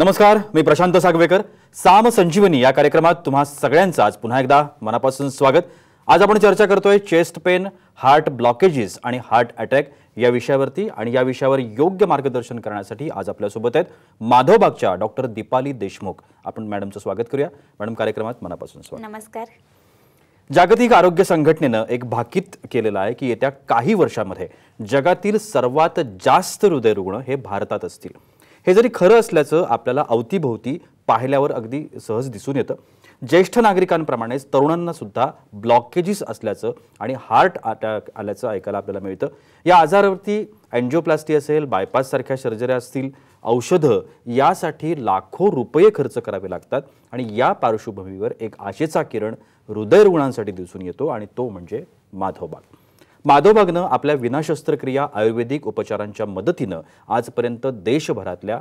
नमस्कार मी प्रशांत सागवेकर साम संजीवनी या कार्यक्रमात तुम्हा सगळ्यांचं आज पुन्हा एकदा मनापासून स्वागत आज आपण चर्चा करतोय चेस्ट पेन हार्ट ब्लॉकेजेस आणि हार्ट अटॅक या विषयावरती आणि या विषयावर योग्य मार्गदर्शन करण्यासाठी आज आपल्यासोबत आहेत माधवबागच्या डॉक्टर दीपाली देशमुख आपण मॅडमचं स्वागत करूया मॅडम कार्यक्रमात मनापासून स्वागत नमस्कार जागतिक आरोग्य संघटनेनं एक भाकीत केलेलं आहे की येत्या काही वर्षामध्ये जगातील सर्वात जास्त हृदयरुग्ण हे भारतात असतील हे जरी खरं असल्याचं आपल्याला अवतीभोवती पाहिल्यावर अगदी सहज दिसून येतं ज्येष्ठ नागरिकांप्रमाणेच तरुणांना सुद्धा ब्लॉकेजेस असल्याचं आणि हार्ट अटॅक आल्याचं ऐकायला आपल्याला मिळतं या आजारावरती अँजिओप्लास्टी असेल बायपाससारख्या शर्जऱ्या असतील औषधं यासाठी लाखो रुपये खर्च करावे लागतात आणि या पार्श्वभूमीवर एक आशेचा किरण हृदयरुग्णांसाठी दिसून येतो आणि तो म्हणजे माधवबाग माधोबागनं आपल्या विनाशस्त्रक्रिया आयुर्वेदिक उपचारांच्या मदतीनं आजपर्यंत देशभरातल्या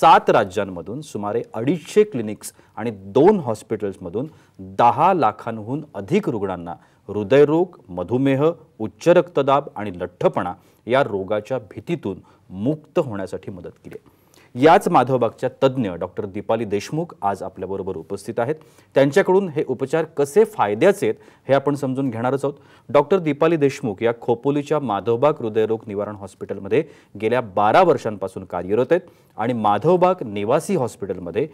सात राज्यांमधून सुमारे अडीचशे क्लिनिक्स आणि दोन हॉस्पिटल्समधून दहा लाखांहून अधिक रुग्णांना हृदयरोग मधुमेह उच्च रक्तदाब आणि लठ्ठपणा या रोगाच्या भीतीतून मुक्त होण्यासाठी मदत केली आहे याच माधवबागच्या तज्ज्ञ डॉक्टर दीपाली देशमुख आज आपल्याबरोबर उपस्थित आहेत त्यांच्याकडून हे उपचार कसे फायद्याचे आहेत हे आपण समजून घेणारच आहोत डॉक्टर दीपाली देशमुख या खोपोलीच्या माधवबाग हृदयरोग निवारण हॉस्पिटलमध्ये गेल्या बारा वर्षांपासून कार्यरत आहेत आणि माधवबाग निवासी हॉस्पिटलमध्ये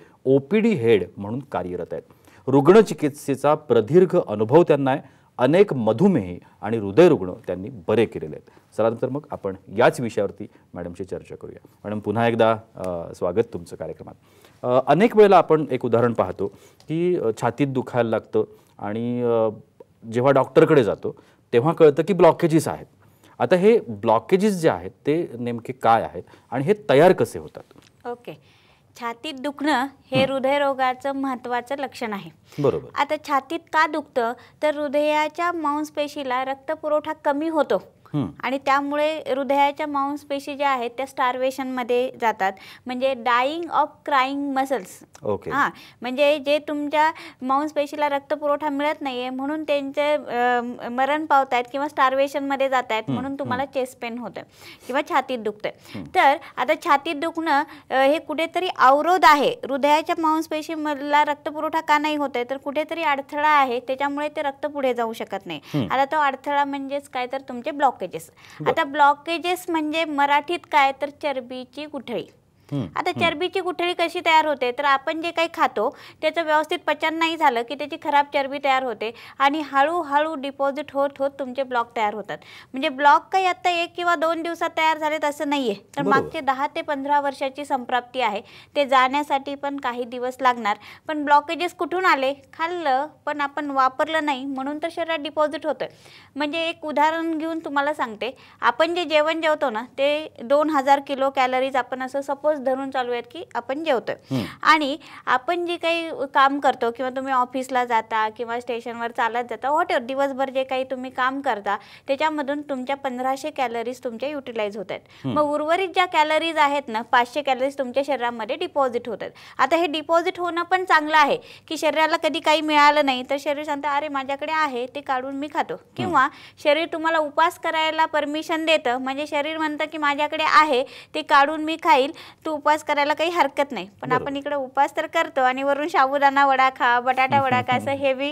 डी हेड म्हणून कार्यरत आहेत रुग्णचिकित्सेचा प्रदीर्घ अनुभव त्यांना आहे अनेक मधुमेही आणि हृदयरुग्ण त्यांनी बरे केलेले आहेत चला तर मग आपण याच विषयावरती मॅडमशी चर्चा करूया मॅडम पुन्हा एकदा स्वागत तुमचं कार्यक्रमात अनेक वेळेला आपण एक उदाहरण पाहतो की छातीत दुखायला लागतं आणि जेव्हा डॉक्टरकडे जातो तेव्हा कळतं की ब्लॉकेजेस आहेत आता हे ब्लॉकेजेस जे आहेत ते नेमके काय आहेत आणि हे तयार कसे होतात ओके okay. छातीत दुखणं हे हृदयरोगाचं महत्वाचं लक्षण आहे बरोबर आता छातीत का दुखतं तर हृदयाच्या मांसपेशीला रक्तपुरवठा कमी होतो आणि त्यामुळे हृदयाच्या मांसपेशी ज्या आहेत त्या मध्ये जातात म्हणजे डाईंग ऑफ क्राईंग मसल्स हा म्हणजे जे तुमच्या मांसपेशीला पुरवठा मिळत नाहीये म्हणून त्यांचे मरण पावतायत किंवा मध्ये जात आहेत म्हणून तुम्हाला चेस्ट पेन होतं किंवा छातीत दुखत तर आता छातीत दुखणं हे कुठेतरी अवरोध आहे हृदयाच्या मांसपेशी रक्त पुरवठा का नाही होत आहे तर कुठेतरी अडथळा आहे त्याच्यामुळे ते रक्त पुढे जाऊ शकत नाही आता तो अडथळा म्हणजेच काय तर तुमचे ब्लॉक ब्लॉकेजेस आता ब्लॉकेजेस म्हणजे मराठीत काय तर चरबीची गुठळी आता चरबीची गुठळी कशी तयार होते तर आपण जे काही खातो त्याचं व्यवस्थित पचन नाही झालं की त्याची खराब चरबी तयार होते आणि हळूहळू डिपॉझिट होत होत तुमचे ब्लॉक तयार होतात म्हणजे ब्लॉक काही आता एक किंवा दोन दिवसात तयार झालेत असं नाही आहे तर मागचे दहा ते पंधरा वर्षाची संप्राप्ती आहे ते जाण्यासाठी पण काही दिवस लागणार पण ब्लॉकेजेस कुठून आले खाल्लं पण आपण वापरलं नाही म्हणून तर शरीरात डिपॉझिट होतं म्हणजे एक उदाहरण घेऊन तुम्हाला सांगते आपण जे जेवण जेवतो ना ते दोन हजार किलो कॅलरीज आपण असं सपोज ठोस धरून आहेत की आपण जेवतोय आणि आपण जे काही काम करतो किंवा तुम्ही ऑफिसला जाता किंवा स्टेशनवर चालत जाता व्हॉट दिवसभर जे काही तुम्ही काम करता त्याच्यामधून तुमच्या पंधराशे कॅलरीज तुमच्या युटिलाइज होत आहेत मग उर्वरित ज्या कॅलरीज आहेत ना पाचशे कॅलरीज तुमच्या शरीरामध्ये डिपॉझिट होतात आता हे डिपॉझिट होणं पण चांगलं आहे की शरीराला कधी काही मिळालं नाही तर शरीर सांगतं अरे माझ्याकडे आहे ते काढून मी खातो किंवा शरीर तुम्हाला उपास करायला परमिशन देतं म्हणजे शरीर म्हणतं की माझ्याकडे आहे ते काढून मी खाईल तू उपवास करायला काही हरकत नाही पण आपण इकडे उपवास तर करतो आणि वरून साबुदाणा वडा खा बटाटा वडा खा असं हेवी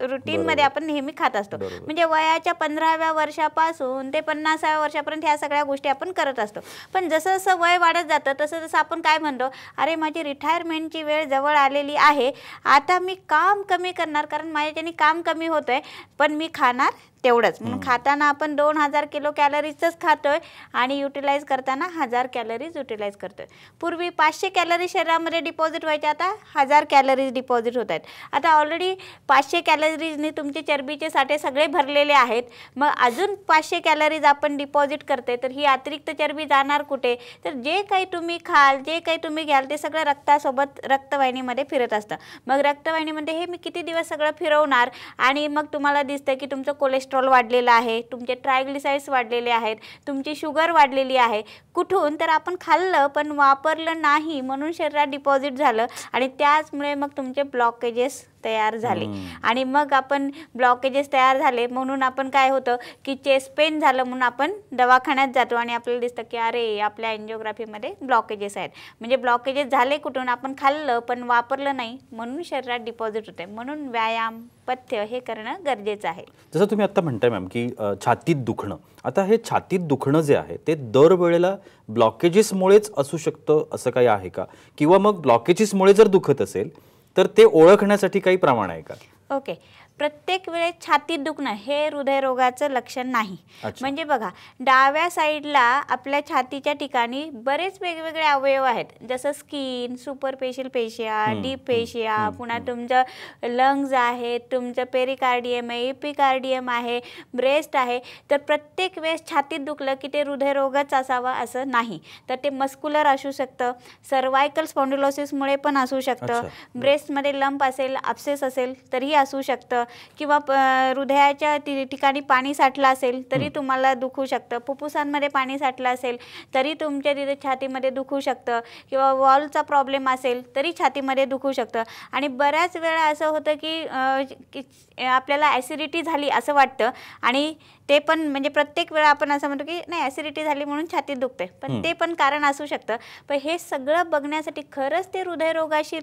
रुटीनमध्ये आपण नेहमी खात असतो म्हणजे वयाच्या पंधराव्या वर्षापासून ते पन्नासाव्या वर्षापर्यंत ह्या सगळ्या गोष्टी आपण करत असतो पण जसं जसं वय वाढत जातं तसं जसं आपण काय म्हणतो अरे माझी रिटायरमेंटची वेळ जवळ आलेली आहे आता मी काम कमी करणार कारण माझ्याने काम कमी होतं आहे पण मी खाणार तेवढंच म्हणून खाताना आपण दोन हजार किलो कॅलरीजच खातोय आणि युटिलाइज करताना हजार कॅलरीज युटिलाइज करतोय पूर्वी पाचशे कॅलरी शरीरामध्ये डिपॉझिट व्हायचे आता हजार कॅलरीज डिपॉझिट होत आहेत आता ऑलरेडी पाचशे कॅलरीजनी तुमचे चरबीचे साठे सगळे भरलेले आहेत मग अजून पाचशे कॅलरीज आपण डिपॉझिट करते तर ही अतिरिक्त चरबी जाणार कुठे तर जे काही तुम्ही खाल जे काही तुम्ही घ्याल ते सगळं रक्तासोबत रक्तवाहिनीमध्ये फिरत असतं मग रक्तवाहिनीमध्ये हे मी किती दिवस सगळं फिरवणार आणि मग तुम्हाला दिसतं की तुमचं कोलेस्ट्रॉल वाढलेलं आहे तुमचे ट्रायग्लिसाईड्स वाढलेले आहेत तुमची शुगर वाढलेली आहे कुठून तर आपण खाल्लं पण वापरलं नाही म्हणून शरीरात डिपॉझिट झालं आणि त्याचमुळे मग तुमचे ब्लॉकेजेस तयार झाले आणि मग आपण ब्लॉकेजेस तयार झाले म्हणून आपण काय होतं की चेस्ट पेन झालं म्हणून आपण दवाखान्यात जातो आणि आपल्याला दिसतं की अरे आपल्या एन्जिओग्राफीमध्ये ब्लॉकेजेस आहेत म्हणजे ब्लॉकेजेस झाले कुठून आपण खाल्लं पण वापरलं नाही म्हणून शरीरात डिपॉझिट होते म्हणून व्यायाम पथ्य हे करणं गरजेचं आहे जसं तुम्ही आता म्हणताय मॅम की छातीत दुखणं आता हे छातीत दुखणं जे आहे ते दरवेळेला ब्लॉकेजेसमुळेच असू शकतं असं काही आहे का किंवा मग ब्लॉकेजेसमुळे जर दुखत असेल तर ते ओळखण्यासाठी काही प्रमाण आहे का ओके प्रत्येक वेळेस छातीत दुखणं हे हृदयरोगाचं लक्षण नाही म्हणजे बघा डाव्या साईडला आपल्या छातीच्या ठिकाणी बरेच वेगवेगळे अवयव आहेत जसं स्किन सुपरफेशियल पेशिया डीप पेशिया पुन्हा तुमचं लंग्ज आहे तुमचं पेरिकार्डियम आहे इपिकार्डियम आहे ब्रेस्ट आहे तर प्रत्येक वेळेस छातीत दुखलं की ते हृदयरोगच असावा असं नाही तर ते मस्क्युलर असू शकतं सर्वायकल स्पॉन्डिलोसिसमुळे पण असू शकतं ब्रेस्टमध्ये लंप असेल अपसेस असेल तरीही असू शकतं किंवा प हृदयाच्या ति ठिकाणी पाणी साठलं असेल तरी तुम्हाला दुखू शकतं फुफ्फुसांमध्ये पाणी साठलं असेल तरी तुमच्या तिथे छातीमध्ये दुखू शकतं किंवा वॉलचा प्रॉब्लेम असेल तरी छातीमध्ये दुखू शकतं आणि बऱ्याच वेळा असं होतं की आपल्याला ॲसिडिटी झाली असं वाटतं आणि ते पण म्हणजे प्रत्येक वेळा आपण असं म्हणतो की नाही ॲसिडिटी झाली म्हणून छातीत दुखते पण ते पण कारण असू शकतं पण हे सगळं बघण्यासाठी खरंच ते हृदयरोगाशी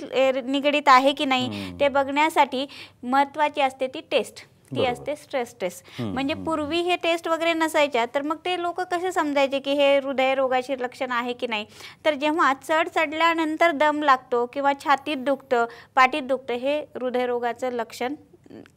निगडीत आहे की नाही ते बघण्यासाठी महत्त्वाची असते ती टेस्ट ती असते स्ट्रेस टेस्ट म्हणजे पूर्वी हे टेस्ट वगैरे नसायच्या तर मग ते लोक कसे समजायचे की हे हृदयरोगाची लक्षण आहे की नाही तर जेव्हा चढ चढल्यानंतर दम लागतो किंवा छातीत दुखतं पाठीत दुखतं हे हृदयरोगाचं लक्षण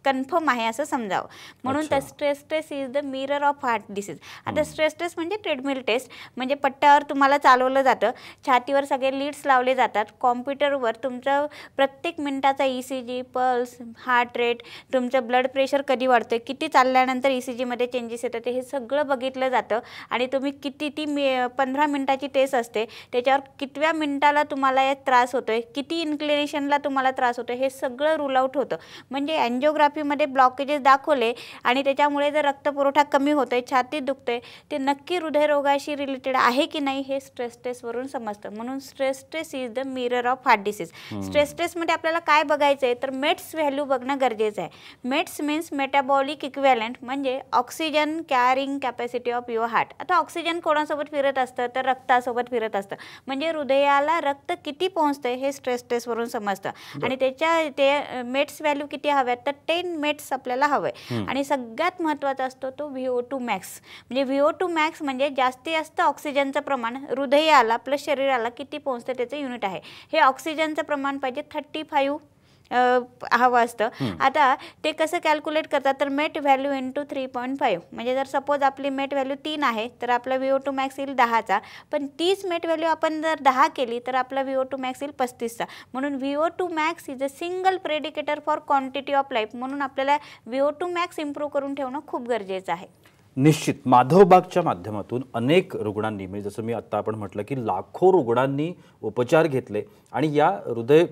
कन्फर्म आहे असं समजावं म्हणून तर stress test is the mirror of heart disease आता स्ट्रेस टेस्ट म्हणजे ट्रेडमिल टेस्ट म्हणजे पट्ट्यावर तुम्हाला चालवलं जातं छातीवर सगळे लीड्स लावले जातात कॉम्प्युटरवर तुमचं प्रत्येक मिनिटाचा E C G pulse heart rate तुमचं ब्लड प्रेशर कधी वाढतोय किती चालल्यानंतर ई सी जीमध्ये चेंजेस येतात हे सगळं बघितलं जातं आणि तुम्ही किती ती मि पंधरा मिनिटाची टेस्ट असते त्याच्यावर कितव्या मिनिटाला तुम्हाला त्रास होतोय किती इन्क्लिनेशनला तुम्हाला त्रास होतोय हे सगळं रुल आउट होतं म्हणजे अँजो मध्ये ब्लॉकेजेस दाखवले आणि त्याच्यामुळे जर रक्तपुरवठा कमी होतोय छातीत दुखते ते नक्की हृदयरोगाशी रिलेटेड आहे की नाही हे स्ट्रेस टेस्टवरून समजतं म्हणून stress test is the mirror of heart disease stress टेस्टमध्ये आपल्याला काय बघायचं आहे तर मेट्स व्हॅल्यू बघणं गरजेचं आहे मेट्स मीन्स मेटाबॉलिक इक्वॅलेंट म्हणजे oxygen carrying capacity of your heart आता ऑक्सिजन कोणासोबत फिरत असतं तर रक्तासोबत फिरत असतं म्हणजे हृदयाला रक्त किती पोहोचतंय हे स्ट्रेस टेस्टवरून समजतं आणि त्याच्या ते मेट्स व्हॅल्यू किती हव्यात तर टेन मेट्स आपल्याला हवं आहे आणि सगळ्यात महत्वाचा असतो तो व्ही टू मॅक्स म्हणजे व्हिओ टू मॅक्स म्हणजे जास्तीत जास्त ऑक्सिजनचं प्रमाण हृदयाला प्लस शरीराला किती पोहोचतं त्याचं युनिट आहे हे ऑक्सिजनचं प्रमाण पाहिजे थर्टी फाईव्ह हवं असतं आता ते कसं कॅल्क्युलेट करतात तर MET value into three point five म्हणजे जर सपोज आपली मेट व्हॅल्यू तीन आहे तर आपला विओ टू मॅक्स येईल दहाचा पण तीच मेट व्हॅल्यू आपण जर दहा केली तर आपला व्हिओ टू मॅक्स येईल पस्तीसचा म्हणून VO two max is a single predictor for quantity of life म्हणून आपल्याला व्हिओ टू मॅक्स इम्प्रूव्ह करून ठेवणं खूप गरजेचं आहे निश्चित माधवबागच्या माध्यमातून अनेक रुग्णांनी म्हणजे जसं मी आत्ता आपण म्हटलं की लाखो रुग्णांनी उपचार घेतले आणि या हृदय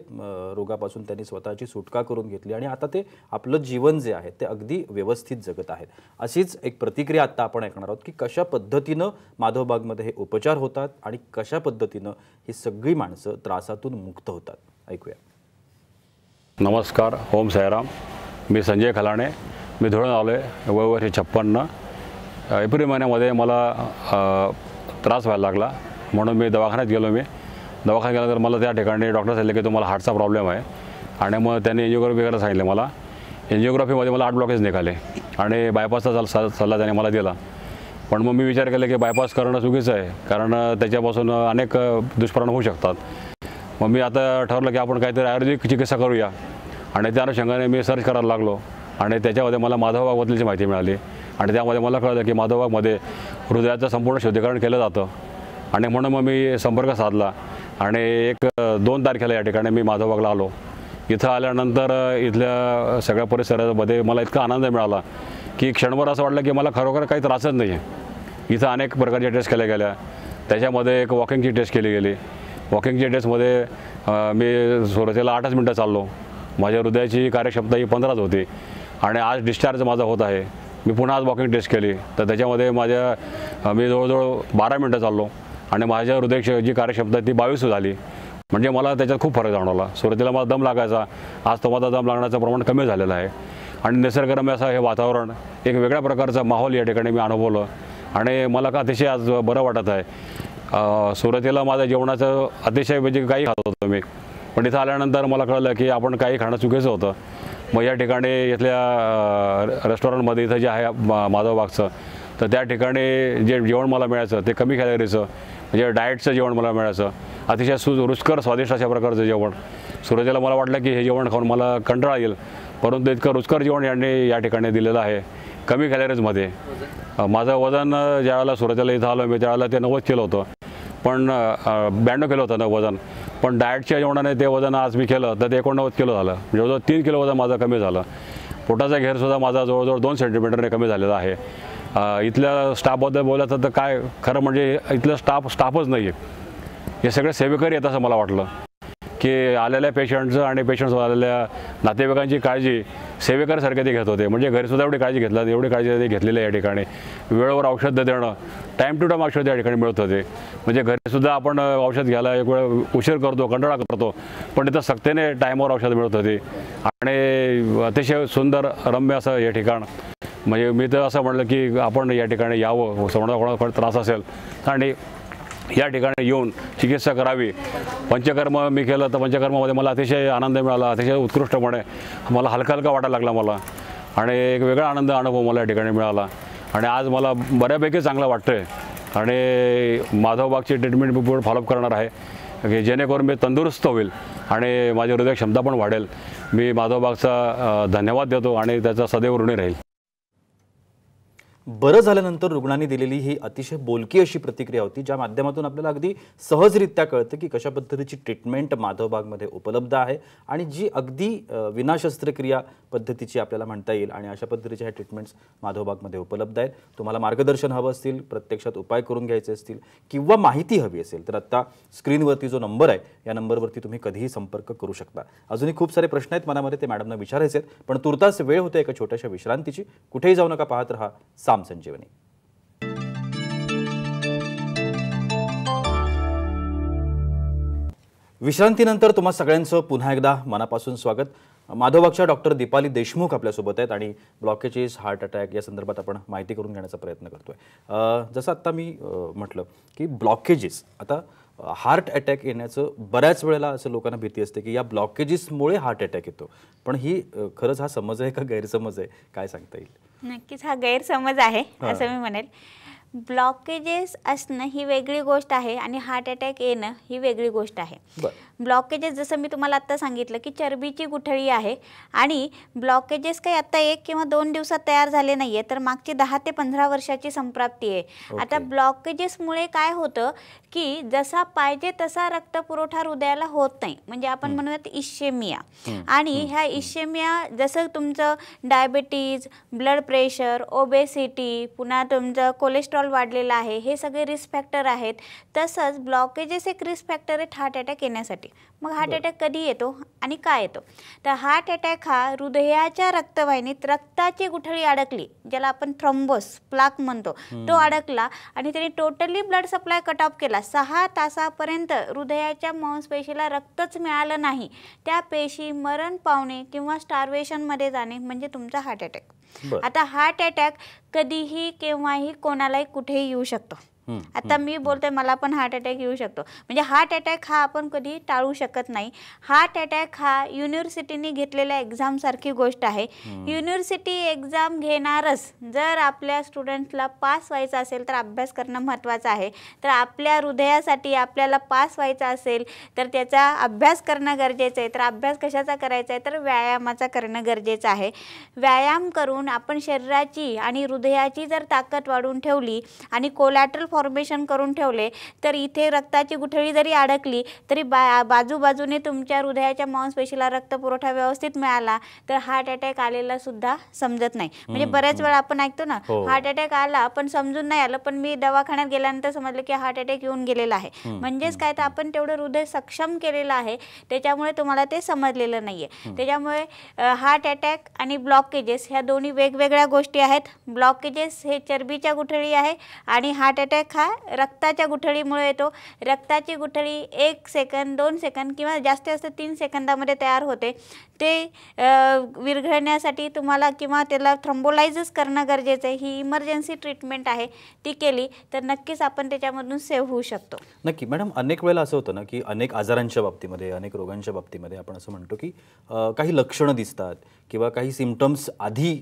रोगापासून त्यांनी स्वतःची सुटका करून घेतली आणि आता ते आपलं जीवन जे आहे ते अगदी व्यवस्थित जगत आहेत अशीच एक प्रतिक्रिया आत्ता आपण ऐकणार आहोत की कशा पद्धतीनं माधवबागमध्ये हे उपचार होतात आणि कशा पद्धतीनं ही सगळी माणसं त्रासातून मुक्त होतात ऐकूया नमस्कार ओम सायराम मी संजय खलाणे मी धुळे आलो आहे वय वर्ष छप्पन्न एप्रिल महिन्यामध्ये मला त्रास व्हायला लागला म्हणून मी दवाखान्यात गेलो मी दवाखान्यात गेल्यानंतर मला त्या ठिकाणी डॉक्टर सांगितले की तुम्हाला हार्टचा प्रॉब्लेम आहे आणि मग त्यांनी एन्जिओग्राफी वगैरे सांगितले मला एन्जिओग्राफीमध्ये मला आठ ब्लॉकेज निघाले आणि बायपासचा सल्ला त्याने मला दिला पण मग मी विचार केला की बायपास करणं चुकीचं आहे कारण त्याच्यापासून अनेक दुष्परिणाम होऊ शकतात मग मी आता ठरलं की आपण काहीतरी आयुर्वेदिक चिकित्सा करूया आणि त्या अनुषंगाने मी सर्च करायला लागलो आणि त्याच्यामध्ये मला माधव माहिती मिळाली आणि त्यामध्ये मला कळलं की माधवबागमध्ये हृदयाचं संपूर्ण शुद्धीकरण केलं जातं आणि म्हणून मग मी संपर्क साधला आणि एक दोन तारखेला या ठिकाणी मी माधवबागला आलो इथं आल्यानंतर इथल्या सगळ्या परिसरामध्ये मला इतका आनंद मिळाला की क्षणभर असं वाटलं की मला खरोखर काही त्रासच नाही आहे इथं अनेक प्रकारच्या टेस्ट केल्या गेल्या त्याच्यामध्ये एक वॉकिंगची टेस्ट केली गेली वॉकिंगच्या टेस्टमध्ये मी सुरुवातीला आठच मिनटं चाललो माझ्या हृदयाची कार्यक्षमता ही पंधराच होती आणि आज डिस्चार्ज माझा होत आहे मी पुन्हा आज वॉकिंग टेस्ट केली तर त्याच्यामध्ये माझ्या मी जवळजवळ बारा मिनटं चाललो आणि माझ्या हृदयक्ष जी कार्यक्षमता ती बावीस झाली म्हणजे मला त्याच्यात खूप फरक जाणवला सुरुवातीला मला दम लागायचा आज तो माझा दम लागण्याचं प्रमाण कमी झालेलं आहे आणि निसर्गरम्य असं हे वातावरण एक वेगळ्या प्रकारचा माहोल या ठिकाणी मी अनुभवलं आणि मला का अतिशय आज बरं वाटत आहे सुरुवातीला माझ्या जेवणाचं अतिशय म्हणजे काही खात होतं मी पण इथं आल्यानंतर मला कळलं की आपण काही खाणं चुकीचं होतं मग या ठिकाणी इथल्या रेस्टॉरंटमध्ये इथं जे आहे माधव बागचं तर त्या ठिकाणी जे जेवण मला मिळायचं ते कमी कॅलरीचं म्हणजे डाएटचं जेवण मला मिळायचं अतिशय सु रुचकर स्वादिष्ट अशा प्रकारचं जेवण सुरुवातीला मला वाटलं की हे जेवण खाऊन मला कंटाळा येईल परंतु इतकं रुचकर जेवण यांनी या ठिकाणी दिलेलं आहे कमी कॅलरीजमध्ये माझं वजन ज्यावेळेला सुरुवातीला इथं आलो मी त्यावेळेला ते नव्वद किलो होतं पण ब्याण्णव किलो होतं ना वजन पण डाएटच्या जेवणाने ते वजन आज मी केलं तर ते एकोणनव्वद किलो झालं जवळजवळ तीन किलो वजन माझं कमी झालं पोटाचा घेरसुद्धा माझा जवळजवळ दोन सेंटीमीटरने कमी झालेला आहे इथल्या स्टाफबद्दल बोलायचं तर काय खरं म्हणजे इथलं स्टाफ स्टाफच नाही आहे हे सगळे सेवेकरी आहेत असं मला वाटलं की आलेल्या पेशंटचं आणि पेशंट्स आलेल्या नातेवाईकांची काळजी सेवेकरसारखे ते घेत होते म्हणजे घरीसुद्धा एवढी काळजी घेतला एवढी काळजी ते घेतलेली आहे या ठिकाणी वेळेवर औषध देणं टाईम टू टाईम औषध या ठिकाणी मिळत होते म्हणजे घरीसुद्धा आपण औषध घ्यायला एक वेळ उशीर करतो कंटाळा करतो पण तिथं सक्तीने टाईमवर औषध मिळत होती आणि अतिशय सुंदर रम्य असं हे ठिकाण म्हणजे मी तर असं म्हणलं की आपण या ठिकाणी यावं समजा कोणाला त्रास असेल आणि या ठिकाणी येऊन चिकित्सा करावी पंचकर्म मी केलं तर पंचकर्मामध्ये मला अतिशय आनंद मिळाला अतिशय उत्कृष्टपणे मला हलका हलका वाटायला लागला मला आणि एक वेगळा आनंद अनुभव मला या ठिकाणी मिळाला आणि आज मला बऱ्यापैकी चांगलं वाटतं आहे आणि माधवबागची ट्रीटमेंट मी पूर्ण फॉलोअप करणार आहे की जेणेकरून मी तंदुरुस्त होईल आणि माझी हृदय क्षमता पण वाढेल मी माधवबागचा धन्यवाद देतो आणि त्याचा सदैव ऋणी राहील बरं झाल्यानंतर रुग्णांनी दिलेली ही अतिशय बोलकी अशी प्रतिक्रिया होती ज्या माध्यमातून आपल्याला अगदी सहजरित्या कळतं की कशा पद्धतीची ट्रीटमेंट माधवबागमध्ये उपलब्ध आहे आणि जी अगदी विनाशस्त्रक्रिया पद्धतीची आपल्याला म्हणता येईल आणि अशा पद्धतीच्या ह्या ट्रीटमेंट्स माधवबागमध्ये उपलब्ध आहेत तुम्हाला मार्गदर्शन हवं असतील प्रत्यक्षात उपाय करून घ्यायचे असतील किंवा माहिती हवी असेल तर आत्ता स्क्रीनवरती जो नंबर आहे या नंबरवरती तुम्ही कधीही संपर्क करू शकता अजूनही खूप सारे प्रश्न आहेत मनामध्ये ते मॅडमना विचारायचे आहेत पण तुर्तास वेळ होते एका छोट्याशा विश्रांतीची कुठेही जाऊ नका पाहत राहा संजीवनी विश्रांतीनंतर तुम्हा सगळ्यांचं पुन्हा एकदा मनापासून स्वागत माधवबागच्या डॉक्टर दीपाली देशमुख आपल्यासोबत आहेत आणि ब्लॉकेजेस हार्ट अटॅक या संदर्भात आपण माहिती करून घेण्याचा प्रयत्न करतोय जसं आता मी म्हटलं की ब्लॉकेजेस आता हार्ट अटॅक येण्याचं बऱ्याच वेळेला असं लोकांना भीती असते की या ब्लॉकेजेसमुळे हार्ट अटॅक येतो पण ही खरंच हा समज आहे का गैरसमज आहे काय सांगता येईल नक्कीच हा गैरसमज आहे असं मी म्हणेल ब्लॉकेजेस असणं ही वेगळी गोष्ट आहे आणि हार्ट अटॅक येणं ही वेगळी गोष्ट आहे ब्लॉकेजेस जसं मी तुम्हाला आत्ता सांगितलं की चरबीची गुठळी आहे आणि ब्लॉकेजेस काही आत्ता एक किंवा दोन दिवसात तयार झाले नाही आहे तर मागची दहा ते पंधरा वर्षाची संप्राप्ती आहे आता ब्लॉकेजेसमुळे काय होतं की जसा पाहिजे तसा रक्तपुरवठा हृदयाला होत नाही म्हणजे आपण म्हणूयात इशेमिया आणि ह्या इशेमिया जसं तुमचं डायबिटीज ब्लड प्रेशर ओबेसिटी पुन्हा तुमचं कोलेस्ट्रॉल कोलेस्ट्रॉल वाढलेला आहे हे सगळे रिस्क फॅक्टर आहेत तसंच ब्लॉकेजेस एक रिस्क फॅक्टर आहेत हार्ट अटॅक येण्यासाठी मग हार्ट अटॅक कधी येतो आणि काय येतो तर हार्ट अटॅक हा हृदयाच्या रक्तवाहिनीत रक्ताची गुठळी अडकली ज्याला आपण थ्रम्बोस प्लाक म्हणतो तो अडकला आणि त्याने totally blood supply cut off केला सहा तासापर्यंत हृदयाच्या मांसपेशीला रक्तच मिळालं नाही त्या पेशी मरण पावणे किंवा स्टार्वेशनमध्ये जाणे म्हणजे तुमचा हार्ट अटॅक आता हार्ट अटॅक कधीही केव्हाही कोणालाही कुठेही येऊ शकतो आता मी बोलते मला पण हार्ट अटॅक येऊ शकतो म्हणजे हार्ट अटॅक हा आपण कधी टाळू शकत नाही हार्ट अटॅक हा युनिव्हर्सिटीने घेतलेल्या एक्झामसारखी गोष्ट आहे युनिव्हर्सिटी एक्झाम घेणारच जर आपल्या स्टुडंटला पास व्हायचं असेल तर अभ्यास करणं महत्त्वाचं आहे तर आपल्या हृदयासाठी आपल्याला पास व्हायचा असेल तर त्याचा अभ्यास करणं गरजेचं आहे तर अभ्यास कशाचा करायचा आहे तर व्यायामाचा करणं गरजेचं आहे व्यायाम करून आपण शरीराची आणि हृदयाची जर ताकद वाढून ठेवली आणि कोलॅट्रल फॉर्मेशन करून ठेवले तर इथे रक्ताची गुठळी जरी अडकली तरी बा बाजूबाजूने तुमच्या हृदयाच्या मांसपेशीला रक्त पुरवठा व्यवस्थित मिळाला तर हार्ट अटॅक आलेला सुद्धा समजत नाही म्हणजे बऱ्याच वेळा आपण ऐकतो ना हार्ट हो. अटॅक आला पण समजून नाही आलं पण मी दवाखान्यात गेल्यानंतर समजलं की हार्ट अटॅक येऊन गेलेला आहे म्हणजेच काय तर आपण तेवढं हृदय सक्षम केलेलं आहे त्याच्यामुळे तुम्हाला ते समजलेलं नाहीये त्याच्यामुळे हार्ट अटॅक आणि ब्लॉकेजेस ह्या दोन्ही वेगवेगळ्या गोष्टी आहेत ब्लॉकेजेस हे चरबीच्या गुठळी आहे आणि हार्ट अटॅक अटॅक हा रक्ताच्या गुठळीमुळे येतो रक्ताची गुठळी एक सेकंद दोन सेकंद किंवा जास्त जास्त तीन सेकंदामध्ये तयार होते ते विरघळण्यासाठी तुम्हाला किंवा त्याला थ्रम्बोलायझस करणं गरजेचं आहे ही इमर्जन्सी ट्रीटमेंट आहे ती केली तर नक्कीच आपण त्याच्यामधून सेव्ह होऊ शकतो नक्की मॅडम अनेक वेळेला असं होतं ना की अनेक आजारांच्या बाबतीमध्ये अनेक रोगांच्या बाबतीमध्ये आपण असं म्हणतो की काही लक्षणं दिसतात किंवा काही सिमटम्स आधी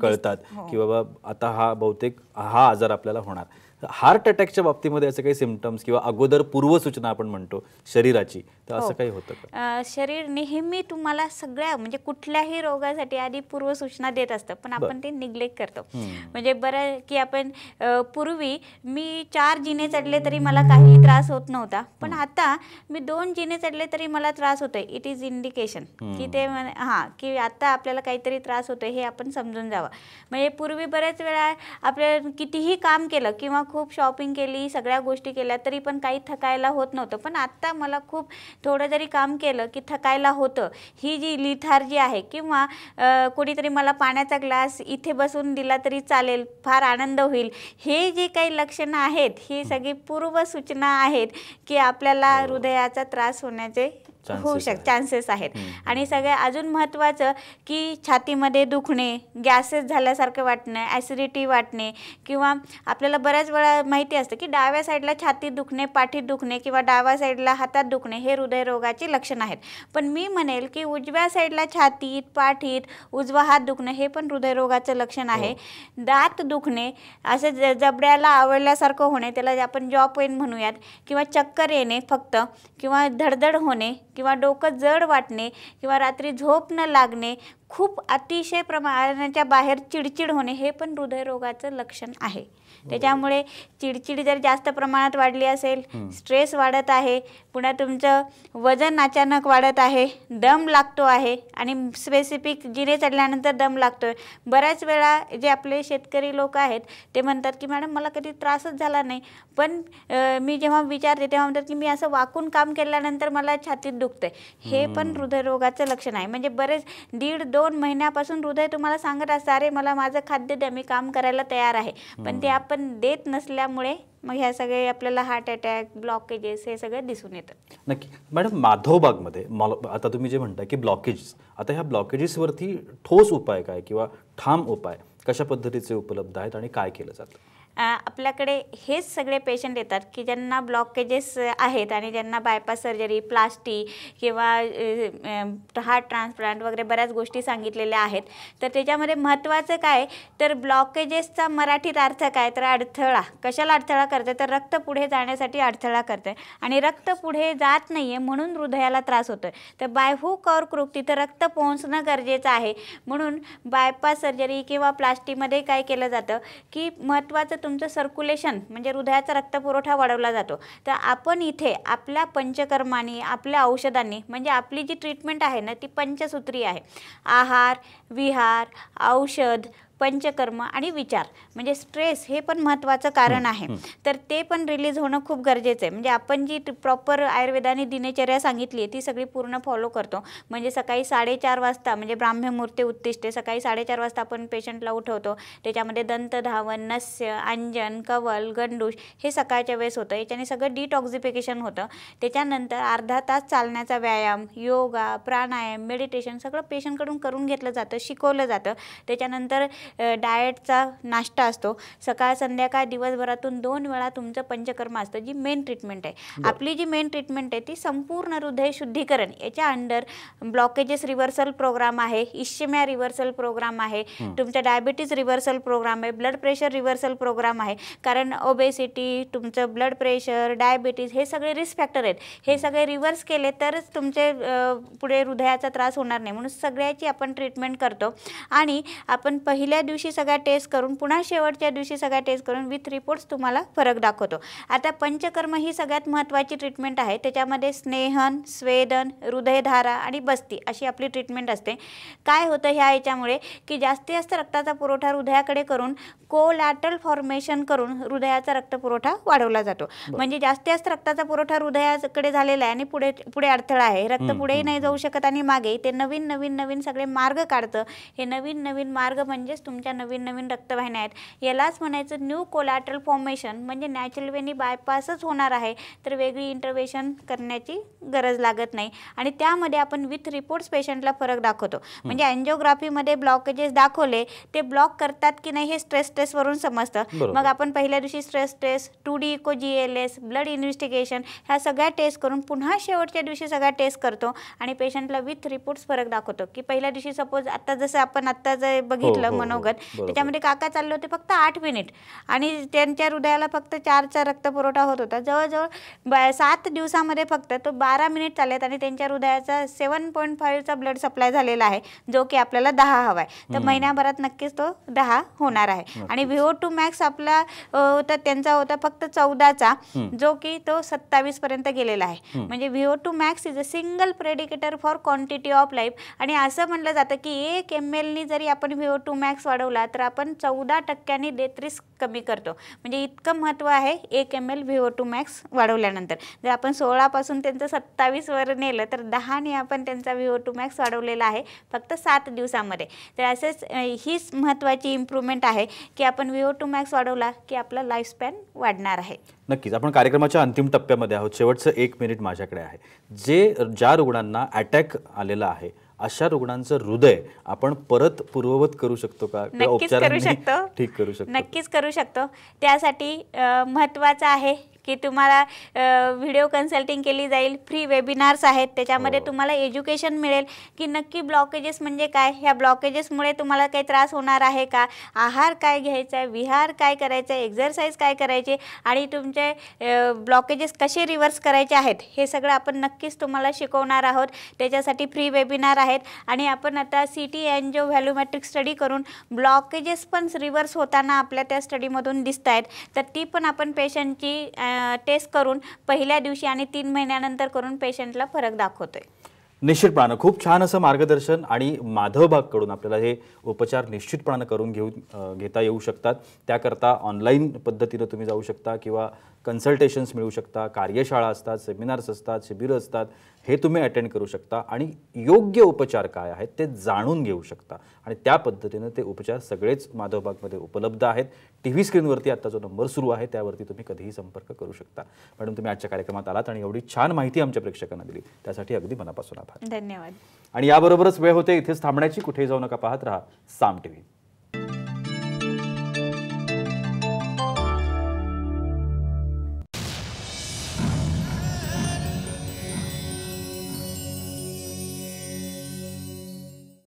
कळतात हो. की बाबा आता हा बहुतेक हा आजार आपल्याला होणार हार्ट अटॅकच्या बाबतीमध्ये असं काही सिमटम्स किंवा अगोदर पूर्वसूचना आपण म्हणतो शरीराची तर असं हो. काही होतं शरीर नेहमी तुम्हाला सगळ्या म्हणजे कुठल्याही रोगासाठी आधी पूर्वसूचना देत असतं पण आपण ते निग्लेक्ट करतो म्हणजे बरं की आपण पूर्वी मी चार जिने चढले तरी मला काही त्रास होत नव्हता पण आता मी दोन जिने चढले तरी मला त्रास होतोय इट इज इंडिकेशन की ते हा की आता आपल्याला काहीतरी त्रास होतोय हे आपण समजून जावं म्हणजे पूर्वी बऱ्याच वेळा आपल्या कितीही काम केलं किंवा खूप शॉपिंग केली सगळ्या गोष्टी केल्या तरी पण काही थकायला होत नव्हतं पण आत्ता मला खूप थोडं जरी काम केलं की थकायला होतं ही जी लिथार जी आहे किंवा कुणीतरी मला पाण्याचा ग्लास इथे बसून दिला तरी चालेल फार आनंद होईल हे जे काही लक्षणं आहेत ही सगळी पूर्वसूचना आहेत की आपल्याला हृदयाचा त्रास होण्याचे होऊ शक चान्सेस आहेत आणि सगळ्या अजून महत्त्वाचं की छातीमध्ये दुखणे गॅसेस झाल्यासारखं वाटणं ॲसिडिटी वाटणे किंवा आपल्याला बऱ्याच वेळा माहिती असतं की डाव्या साईडला छातीत दुखणे पाठीत दुखणे किंवा डाव्या साईडला हातात दुखणे हे हृदयरोगाची लक्षणं आहेत पण मी म्हणेल की उजव्या साईडला छातीत पाठीत उजवा हात दुखणे हे पण हृदयरोगाचं लक्षण आहे हो. दात दुखणे असं ज जबड्याला आवडल्यासारखं होणे त्याला आपण जॉ पेन म्हणूयात किंवा चक्कर येणे फक्त किंवा धडधड होणे किंवा डोकं जड वाटणे किंवा रात्री झोप न लागणे खूप अतिशय प्रमाणाच्या बाहेर चिडचिड होणे हे पण हृदयरोगाचं लक्षण आहे हो. त्याच्यामुळे चिडचिड जर जास्त प्रमाणात वाढली असेल स्ट्रेस वाढत आहे पुन्हा तुमचं वजन अचानक वाढत आहे दम लागतो आहे आणि स्पेसिफिक जिरे चढल्यानंतर दम लागतो आहे बऱ्याच वेळा जे आपले शेतकरी लोक आहेत ते म्हणतात की मॅडम मला कधी त्रासच झाला नाही पण मी जेव्हा विचारते तेव्हा म्हणतात की मी असं वाकून काम केल्यानंतर मला छातीत दुखतं हे पण हृदयरोगाचं लक्षण आहे म्हणजे बरेच दीड दोन दोन महिन्यापासून हृदय तुम्हाला सांगत असतं अरे मला माझं खाद्य द्या मी काम करायला तयार आहे पण ते आपण देत नसल्यामुळे मग ह्या सगळे आपल्याला हार्ट अटॅक ब्लॉकेजेस हे सगळं दिसून येतं नक्की मॅडम माधवबागमध्ये आता तुम्ही जे म्हणता की ब्लॉकेजेस आता ह्या ब्लॉकेजेसवरती ठोस उपाय काय किंवा ठाम उपाय कशा पद्धतीचे उपलब्ध आहेत आणि काय केलं जातं आपल्याकडे हेच सगळे पेशंट येतात की ज्यांना ब्लॉकेजेस आहेत आणि ज्यांना बायपास सर्जरी प्लास्टी किंवा हार्ट ट्रान्सप्लांट वगैरे बऱ्याच गोष्टी सांगितलेल्या आहेत तर त्याच्यामध्ये महत्त्वाचं काय तर ब्लॉकेजेसचा मराठीत अर्थ काय तर अडथळा कशाला अडथळा करते तर रक्त पुढे जाण्यासाठी अडथळा करते आणि रक्त पुढे जात नाही आहे म्हणून हृदयाला त्रास होतो आहे तर बायहू कॉर क्रूक तिथं रक्त पोहोचणं गरजेचं आहे म्हणून बायपास सर्जरी किंवा प्लास्टीमध्ये काय केलं जातं की महत्त्वाचं तुमचं सर्क्युलेशन म्हणजे हृदयाचा रक्तपुरवठा वाढवला जातो तर आपण इथे आपल्या पंचकर्मानी आपल्या औषधांनी म्हणजे आपली जी ट्रीटमेंट आहे ना ती पंचसूत्री आहे आहार विहार औषध पंचकर्म आणि विचार म्हणजे स्ट्रेस हे पण महत्त्वाचं कारण आहे तर ते पण रिलीज होणं खूप गरजेचं आहे म्हणजे आपण जी प्रॉपर आयुर्वेदाने दिनचर्या सांगितली आहे ती सगळी पूर्ण फॉलो करतो म्हणजे सकाळी साडेचार वाजता म्हणजे ब्राह्मूर्ती उत्तिष्ठे सकाळी साडेचार वाजता आपण पेशंटला उठवतो त्याच्यामध्ये दंतधावन नस्य अंजन कवल गंडूश हे सकाळच्या वेळेस होतं याच्याने सगळं डिटॉक्झिफिकेशन होतं त्याच्यानंतर अर्धा तास चालण्याचा व्यायाम योगा प्राणायाम मेडिटेशन सगळं पेशंटकडून करून घेतलं जातं शिकवलं जातं त्याच्यानंतर डाएटचा नाश्ता असतो सकाळ संध्याकाळ दिवसभरातून दोन वेळा तुमचं पंचकर्म असतं जी मेन ट्रीटमेंट आहे आपली जी मेन ट्रीटमेंट आहे ती संपूर्ण हृदय शुद्धीकरण याच्या अंडर ब्लॉकेजेस रिव्हर्सल प्रोग्राम आहे इश्चम्या रिव्हर्सल प्रोग्राम आहे तुमचा डायबिटीज रिव्हर्सल प्रोग्राम आहे ब्लड प्रेशर रिव्हर्सल प्रोग्राम आहे कारण ओबेसिटी तुमचं ब्लड प्रेशर डायबिटीज हे सगळे रिस्क फॅक्टर आहेत हे सगळे रिव्हर्स केले तरच तुमचे पुढे हृदयाचा त्रास होणार नाही म्हणून सगळ्याची आपण ट्रीटमेंट करतो आणि आपण पहिले पहिल्या दिवशी सगळ्या टेस्ट करून पुन्हा शेवटच्या दिवशी सगळ्या टेस्ट करून विथ रिपोर्ट्स तुम्हाला फरक दाखवतो आता पंचकर्म ही सगळ्यात महत्त्वाची ट्रीटमेंट आहे त्याच्यामध्ये स्नेहन स्वेदन हृदयधारा आणि बस्ती अशी आपली ट्रीटमेंट असते काय होतं ह्या याच्यामुळे की जास्तीत जास्त रक्ताचा पुरवठा हृदयाकडे करून कोलॅटल फॉर्मेशन करून हृदयाचा रक्त पुरवठा वाढवला जातो म्हणजे जास्तीत जास्त रक्ताचा पुरवठा हृदयाकडे झालेला आहे आणि पुढे पुढे अडथळा आहे रक्त पुढेही नाही जाऊ शकत आणि मागे ते नवीन नवीन नवीन सगळे मार्ग काढतं हे नवीन नवीन मार्ग म्हणजेच तुमच्या नवीन नवीन रक्तवाहिन्या आहेत यालाच म्हणायचं न्यू कोलॅट्रल फॉर्मेशन म्हणजे नॅचरल वेनी बायपासच होणार आहे तर वेगळी इंटरव्हेशन करण्याची गरज लागत नाही आणि त्यामध्ये आपण विथ रिपोर्ट्स पेशंटला फरक दाखवतो म्हणजे अँजिओग्राफीमध्ये ब्लॉकेजेस दाखवले ते ब्लॉक करतात की नाही हे स्ट्रेस टेस्टवरून समजतं मग आपण पहिल्या दिवशी stress test two D echo G L S blood investigation ह्या सगळ्या टेस्ट करून पुन्हा शेवटच्या दिवशी सगळ्या टेस्ट करतो आणि पेशंटला विथ रिपोर्ट्स फरक दाखवतो की पहिल्या दिवशी सपोज आता जसं आपण आत्ता जे हो, बघितलं हो. म्हणून हो, त्याच्यामध्ये काका चालले होते फक्त आठ मिनिट आणि त्यांच्या हृदयाला फक्त चारचा रक्तपुरवठा होत होता जवळजवळ सात दिवसामध्ये फक्त तो बारा मिनिट आहेत आणि त्यांच्या हृदयाचा सेवन पॉईंट फाईव्हचा ब्लड सप्लाय झालेला आहे जो की आपल्याला दहा हवा आहे तर महिन्याभरात नक्कीच तो दहा होणार आहे आणि व्हिओ टू मॅक्स आपला होता त्यांचा होता फक्त चौदाचा जो की तो सत्तावीस पर्यंत गेलेला आहे म्हणजे VO two max is a single predictor for quantity of life आणि असं म्हटलं जातं की एक एम एलनी जरी आपण व्हिओ टू मॅक्स मार्क्स वाढवला तर आपण चौदा टक्क्यांनी डेथ कमी करतो म्हणजे इतकं महत्त्व आहे एक M L VO two max वाढवल्यानंतर जर आपण सोळापासून त्यांचं सत्तावीसवर नेलं तर दहाने आपण त्यांचा व्हिओ टू मॅक्स वाढवलेला आहे फक्त सात दिवसामध्ये तर असेच हीच महत्त्वाची इम्प्रूव्हमेंट आहे की आपण व्हिओ टू मॅक्स वाढवला की आपला स्पॅन वाढणार आहे नक्कीच आपण कार्यक्रमाच्या अंतिम टप्प्यामध्ये आहोत शेवटचं एक मिनिट माझ्याकडे आहे जे ज्या रुग्णांना अटॅक आलेला आहे अशा रुग्णांचं हृदय आपण परत पूर्ववत करू शकतो का नक्कीच करू शकतो ठीक करू शकतो नक्कीच करू शकतो त्यासाठी महत्वाचं आहे की तुम्हाला व्हिडिओ कन्सल्टिंग केली जाईल फ्री वेबिनार्स आहेत त्याच्यामध्ये हो. तुम्हाला एज्युकेशन मिळेल की नक्की ब्लॉकेजेस म्हणजे काय ह्या ब्लॉकेजेसमुळे तुम्हाला काही त्रास होणार आहे का आहार काय घ्यायचा आहे विहार काय करायचा आहे एक्झरसाईज काय करायचे आणि तुमचे ब्लॉकेजेस कसे रिव्हर्स करायचे आहेत हे सगळं आपण नक्कीच तुम्हाला शिकवणार आहोत त्याच्यासाठी फ्री वेबिनार आहेत आणि आपण आता सी टी एन जो व्हॅल्युमॅट्रिक स्टडी करून ब्लॉकेजेस पण रिव्हर्स होताना आपल्या त्या स्टडीमधून दिसत आहेत तर ती पण आपण पेशंटची टेस्ट करून पहिल्या दिवशी आणि तीन महिन्यानंतर करून पेशंटला फरक दाखवतोय निश्चितपणानं खूप छान असं मार्गदर्शन आणि माधवबागकडून आपल्याला हे उपचार निश्चितपणानं करून घेऊन घेता येऊ शकतात त्याकरता ऑनलाईन पद्धतीनं तुम्ही जाऊ शकता किंवा कन्सल्टेशन्स मिळू शकता कार्यशाळा असतात सेमिनार्स असतात शिबिरं असतात हे तुम्ही अटेंड करू शकता आणि योग्य उपचार काय आहेत ते जाणून घेऊ शकता आणि त्या पद्धतीनं ते उपचार सगळेच माधवबागमध्ये उपलब्ध आहेत टी व्ही स्क्रीनवरती आता जो नंबर सुरू आहे त्यावरती तुम्ही कधीही संपर्क करू शकता मॅडम तुम्ही आजच्या कार्यक्रमात आलात आणि एवढी छान माहिती आमच्या प्रेक्षकांना दिली त्यासाठी अगदी मनापासून आभार धन्यवाद आणि याबरोबरच वेळ होते इथेच थांबण्याची कुठेही जाऊ नका पाहत राहा साम टीव्ही